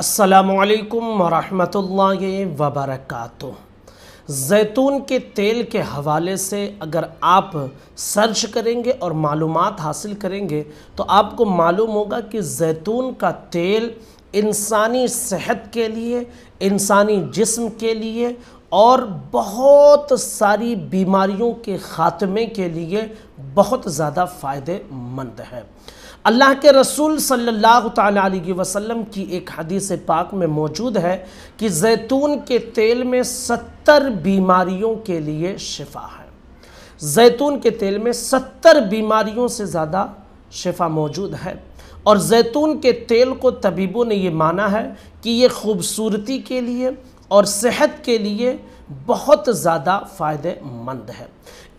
असलकम वरहमल वबरक जैतून के तेल के हवाले से अगर आप सर्च करेंगे और मालूम हासिल करेंगे तो आपको मालूम होगा कि जैतून का तेल इंसानी सेहत के लिए इंसानी जिस्म के लिए और बहुत सारी बीमारियों के ख़ात्मे के लिए बहुत ज़्यादा फ़ायदेमंद है अल्लाह के रसूल सल्लल्लाहु अलैहि वसल्लम की एक हदीस पाक में मौजूद है कि जैतून के तेल में सत्तर बीमारियों के लिए शिफा है जैतून के तेल में सत्तर बीमारियों से ज़्यादा शिफा मौजूद है और जैतून के तेल को तबीबों ने ये माना है कि ये खूबसूरती के लिए और सेहत के लिए बहुत ज़्यादा फ़ायदेमंद है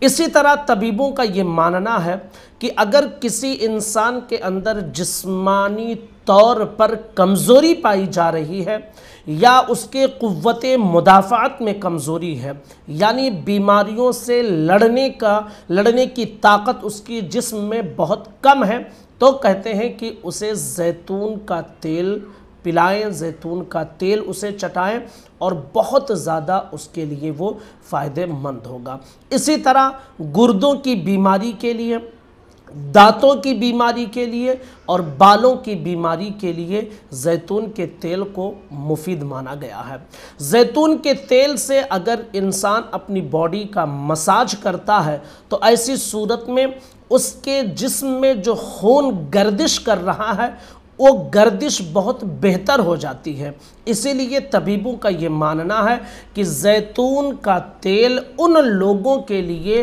इसी तरह तबीबों का ये मानना है कि अगर किसी इंसान के अंदर जिस्मानी तौर पर कमज़ोरी पाई जा रही है या उसके क़वत मुदाफ़ात में कमज़ोरी है यानी बीमारियों से लड़ने का लड़ने की ताकत उसकी जिस्म में बहुत कम है तो कहते हैं कि उसे जैतून का तेल पिलाएं जैतून का तेल उसे चटाएं और बहुत ज़्यादा उसके लिए वो फ़ायदेमंद होगा इसी तरह गुर्दों की बीमारी के लिए दांतों की बीमारी के लिए और बालों की बीमारी के लिए जैतून के तेल को मुफीद माना गया है जैतून के तेल से अगर इंसान अपनी बॉडी का मसाज करता है तो ऐसी सूरत में उसके जिस्म में जो खून गर्दिश कर रहा है वो गर्दिश बहुत बेहतर हो जाती है इसीलिए तबीबों का ये मानना है कि जैतून का तेल उन लोगों के लिए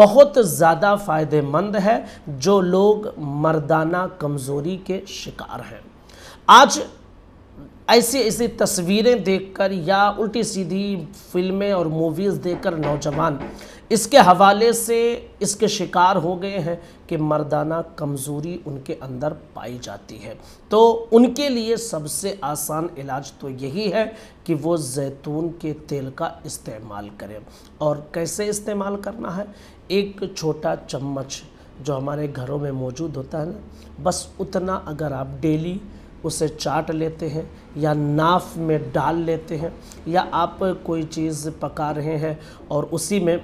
बहुत ज़्यादा फ़ायदेमंद है जो लोग मर्दाना कमज़ोरी के शिकार हैं आज ऐसी ऐसी तस्वीरें देखकर या उल्टी सीधी फिल्में और मूवीज़ देखकर नौजवान इसके हवाले से इसके शिकार हो गए हैं कि मर्दाना कमज़ोरी उनके अंदर पाई जाती है तो उनके लिए सबसे आसान इलाज तो यही है कि वो जैतून के तेल का इस्तेमाल करें और कैसे इस्तेमाल करना है एक छोटा चम्मच जो हमारे घरों में मौजूद होता है ना बस उतना अगर आप डेली उसे चाट लेते हैं या नाफ में डाल लेते हैं या आप कोई चीज़ पका रहे हैं और उसी में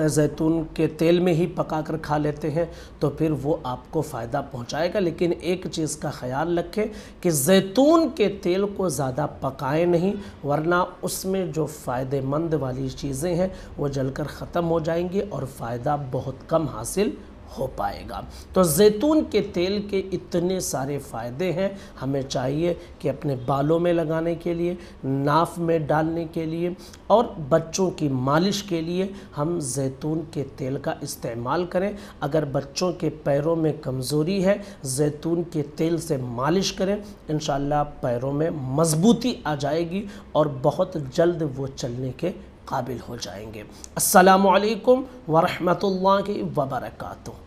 जैतून के तेल में ही पका कर खा लेते हैं तो फिर वो आपको फ़ायदा पहुंचाएगा लेकिन एक चीज़ का ख्याल रखें कि जैतून के तेल को ज़्यादा पकाएं नहीं वरना उसमें जो फ़ायदेमंद वाली चीज़ें हैं वो जलकर ख़त्म हो जाएंगी और फ़ायदा बहुत कम हासिल हो पाएगा तो जैतून के तेल के इतने सारे फ़ायदे हैं हमें चाहिए कि अपने बालों में लगाने के लिए नाफ में डालने के लिए और बच्चों की मालिश के लिए हम जैतून के तेल का इस्तेमाल करें अगर बच्चों के पैरों में कमज़ोरी है जैतून के तेल से मालिश करें इन पैरों में मज़बूती आ जाएगी और बहुत जल्द वो चलने के काबिल हो जाएंगे असलकम वरहमल वबरकू